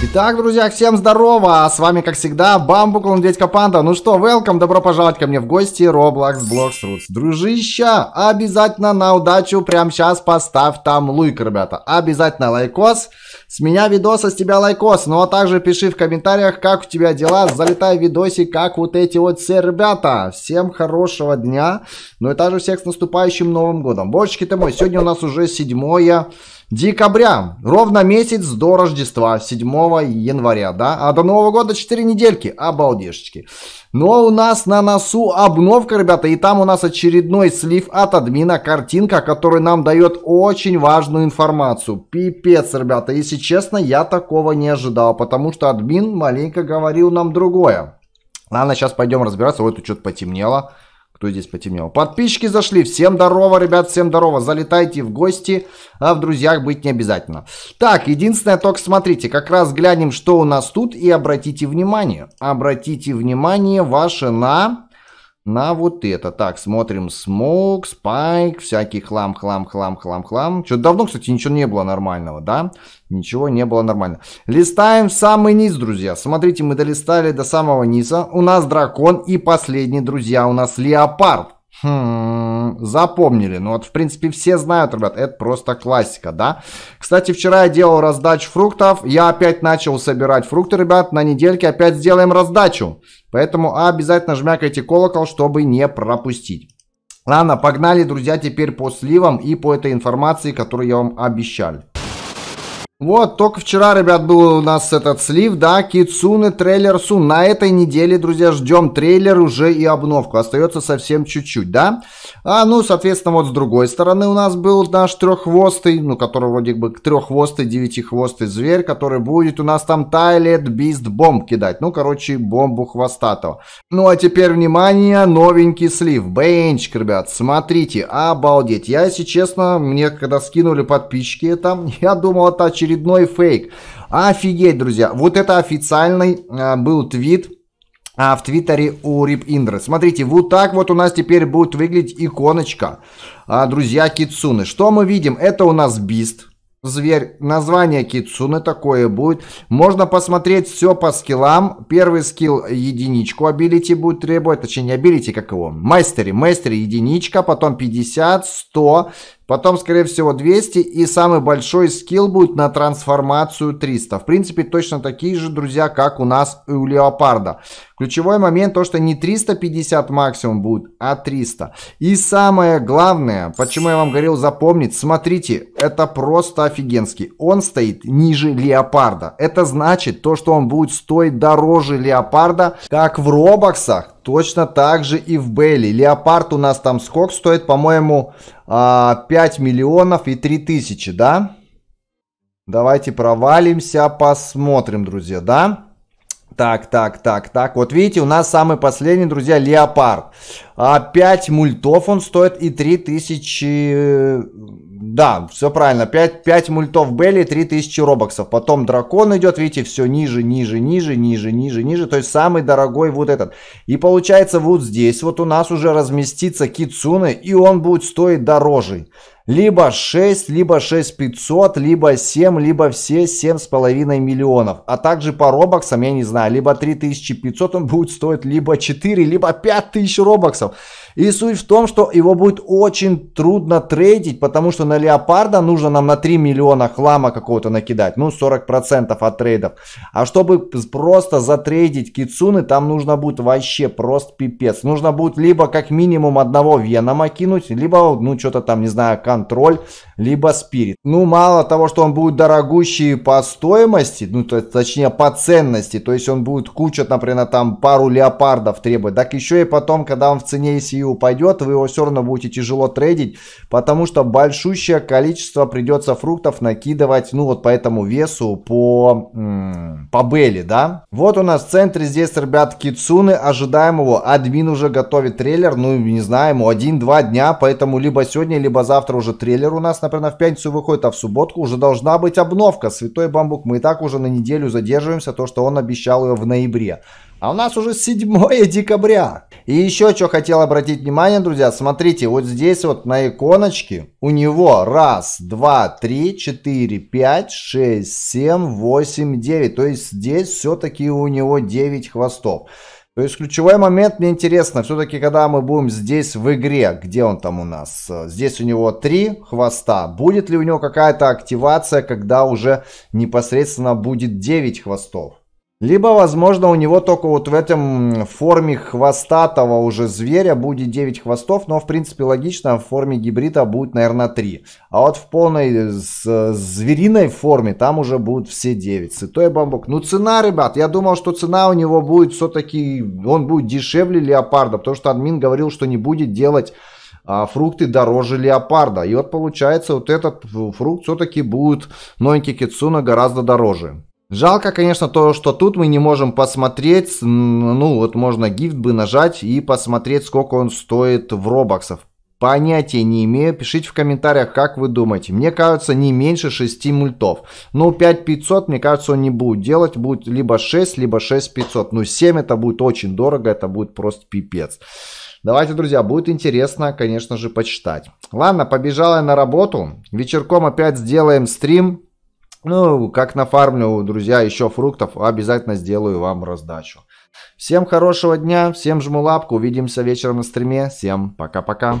Итак, друзья, всем здорово! А с вами, как всегда, Бамбукл, Дядька Панда. Ну что, welcome, добро пожаловать ко мне в гости Roblox Blocks Roots. Дружища, обязательно на удачу прямо сейчас поставь там луйк, ребята. Обязательно лайкос. С меня видос, а с тебя лайкос. Ну а также пиши в комментариях, как у тебя дела. Залетай в видосик, как вот эти вот все ребята. Всем хорошего дня. Ну и также всех с наступающим Новым Годом. Божечки ты мой, сегодня у нас уже седьмое... 7 декабря. Ровно месяц до Рождества, 7 января, да? А до Нового года 4 недельки, обалдешечки. Но ну, а у нас на носу обновка, ребята, и там у нас очередной слив от админа, картинка, который нам дает очень важную информацию. Пипец, ребята, если честно, я такого не ожидал, потому что админ маленько говорил нам другое. Ладно, сейчас пойдем разбираться. Ой, тут что-то потемнело кто здесь потемнел. Подписчики зашли. Всем здорово, ребят, всем здорово. Залетайте в гости, а в друзьях быть не обязательно. Так, единственное, только смотрите, как раз глянем, что у нас тут, и обратите внимание. Обратите внимание ваше на на вот это. Так, смотрим смог, спайк, всякий хлам, хлам, хлам, хлам, хлам. Что-то давно, кстати, ничего не было нормального, да? Ничего не было нормально. Листаем в самый низ, друзья. Смотрите, мы долистали до самого низа. У нас дракон и последний, друзья, у нас леопард. Хм, запомнили. Ну вот, в принципе, все знают, ребят, это просто классика, да? Кстати, вчера я делал раздачу фруктов. Я опять начал собирать фрукты, ребят. На недельке опять сделаем раздачу. Поэтому обязательно жмякайте колокол, чтобы не пропустить. Ладно, погнали, друзья, теперь по сливам и по этой информации, которую я вам обещал. Вот, только вчера, ребят, был у нас этот слив, да, Китсуны, трейлер Сун. На этой неделе, друзья, ждем трейлер уже и обновку. Остается совсем чуть-чуть, да? А, ну, соответственно, вот с другой стороны у нас был наш треххвостый, ну, который вроде бы треххвостый, девятихвостый зверь, который будет у нас там Тайлет Бист Бомб кидать. Ну, короче, бомбу хвостатого. Ну, а теперь, внимание, новенький слив. Бенчик, ребят, смотрите, обалдеть. Я, если честно, мне когда скинули подписчики там, я думал, это очередной очередной фейк. Офигеть, друзья. Вот это официальный э, был твит а, в твиттере у Рип Индра. Смотрите, вот так вот у нас теперь будет выглядеть иконочка, а, друзья, Кицуны. Что мы видим? Это у нас бист. Зверь. Название Кицуны такое будет. Можно посмотреть все по скиллам. Первый скилл единичку абилити будет требовать. Точнее, не абилити, как его. Мастери. Мастери единичка, потом 50, 100, Потом, скорее всего, 200. И самый большой скилл будет на трансформацию 300. В принципе, точно такие же, друзья, как у нас и у Леопарда. Ключевой момент то, что не 350 максимум будет, а 300. И самое главное, почему я вам говорил запомнить, смотрите, это просто офигенский. Он стоит ниже Леопарда. Это значит то, что он будет стоить дороже Леопарда, как в Робоксах, Точно так же и в Бейли. Леопард у нас там сколько стоит? По-моему, 5 а, миллионов и 3 тысячи, да? Давайте провалимся, посмотрим, друзья, да? Так, так, так, так. Вот видите, у нас самый последний, друзья, Леопард. 5 а, мультов он стоит и тысячи. Да, все правильно. 5, 5 мультов Белли, 3000 робоксов. Потом дракон идет, видите, все ниже, ниже, ниже, ниже, ниже, ниже. То есть самый дорогой вот этот. И получается вот здесь вот у нас уже разместится Кицуны, и он будет стоить дороже либо 6, либо 6500, либо 7, либо все 7,5 миллионов. А также по робоксам, я не знаю, либо 3500 он будет стоить, либо 4, либо 5000 робоксов. И суть в том, что его будет очень трудно трейдить, потому что на леопарда нужно нам на 3 миллиона хлама какого-то накидать, ну 40% от трейдов. А чтобы просто затрейдить кицуны, там нужно будет вообще просто пипец. Нужно будет либо как минимум одного венома кинуть, либо ну что-то там, не знаю, контроль либо спирит. Ну, мало того, что он будет дорогущий по стоимости, ну, то, точнее, по ценности, то есть он будет куча, например, там пару леопардов требовать, так еще и потом, когда он в цене ECU упадет, вы его все равно будете тяжело трейдить, потому что большущее количество придется фруктов накидывать, ну, вот по этому весу, по, по Белли, да. Вот у нас в центре здесь, ребят, Кицуны, ожидаем его, админ уже готовит трейлер, ну, не знаю, ему 1-2 дня, поэтому либо сегодня, либо завтра уже трейлер у нас на например, в пятницу выходит, а в субботку уже должна быть обновка. Святой бамбук, мы и так уже на неделю задерживаемся, то, что он обещал ее в ноябре. А у нас уже 7 декабря. И еще что хотел обратить внимание, друзья, смотрите, вот здесь вот на иконочке у него раз, два, три, четыре, пять, шесть, семь, восемь, девять. То есть здесь все-таки у него 9 хвостов. То есть ключевой момент мне интересно, все-таки когда мы будем здесь в игре, где он там у нас? Здесь у него три хвоста. Будет ли у него какая-то активация, когда уже непосредственно будет 9 хвостов? Либо, возможно, у него только вот в этом форме хвостатого уже зверя будет 9 хвостов, но, в принципе, логично, в форме гибрида будет, наверное, 3. А вот в полной э, с, звериной форме там уже будут все 9. Сытой бамбук. Ну, цена, ребят, я думал, что цена у него будет все-таки, он будет дешевле леопарда, потому что админ говорил, что не будет делать а, фрукты дороже леопарда. И вот получается, вот этот фрукт все-таки будет новенький кицуна гораздо дороже. Жалко, конечно, то, что тут мы не можем посмотреть, ну вот можно гифт бы нажать и посмотреть, сколько он стоит в робоксов. Понятия не имею, пишите в комментариях, как вы думаете. Мне кажется, не меньше 6 мультов. Ну, 5500, мне кажется, он не будет делать. Будет либо 6, либо 6500. Ну, 7 это будет очень дорого, это будет просто пипец. Давайте, друзья, будет интересно, конечно же, почитать. Ладно, побежала я на работу. Вечерком опять сделаем стрим. Ну, как нафармлю, друзья, еще фруктов, обязательно сделаю вам раздачу. Всем хорошего дня, всем жму лапку, увидимся вечером на стриме, всем пока-пока.